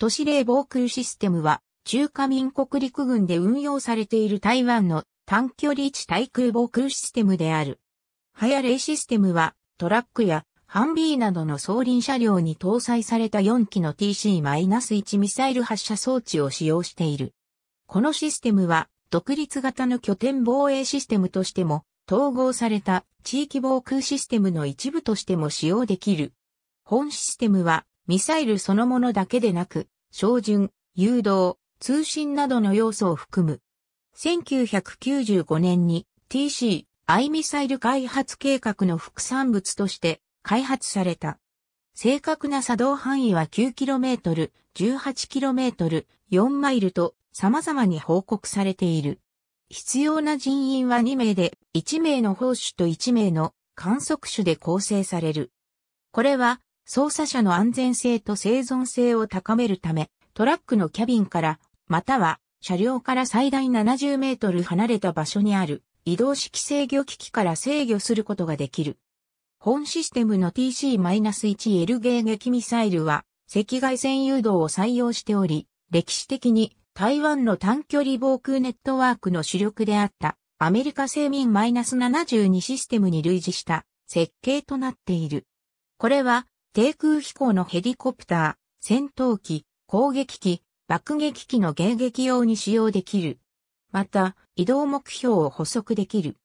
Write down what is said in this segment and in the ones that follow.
都市霊防空システムは、中華民国陸軍で運用されている台湾の短距離地対空防空システムである。ハヤレイシステムは、トラックやハンビーなどの送輪車両に搭載された4機の TC-1 ミサイル発射装置を使用している。このシステムは、独立型の拠点防衛システムとしても、統合された地域防空システムの一部としても使用できる。本システムはミサイルそのものだけでなく、照準、誘導、通信などの要素を含む。1995年に TC、I ミサイル開発計画の副産物として開発された。正確な作動範囲は 9km、18km、4マイルと様々に報告されている。必要な人員は2名で、1名の砲手と1名の観測手で構成される。これは操作者の安全性と生存性を高めるため、トラックのキャビンから、または車両から最大70メートル離れた場所にある移動式制御機器から制御することができる。本システムの TC-1L 迎撃ミサイルは赤外線誘導を採用しており、歴史的に台湾の短距離防空ネットワークの主力であったアメリカ製民 -72 システムに類似した設計となっている。これは低空飛行のヘリコプター、戦闘機、攻撃機、爆撃機の迎撃用に使用できる。また、移動目標を補足できる。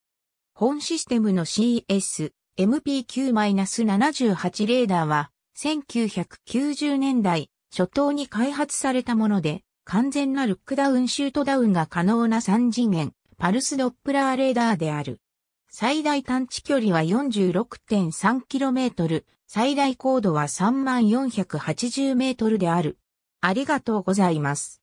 本システムの CS、MP9-78 レーダーは、1990年代初頭に開発されたもので、完全なルックダウンシュートダウンが可能な3次元、パルスドップラーレーダーである。最大探知距離は 46.3km、最大高度は 3480m である。ありがとうございます。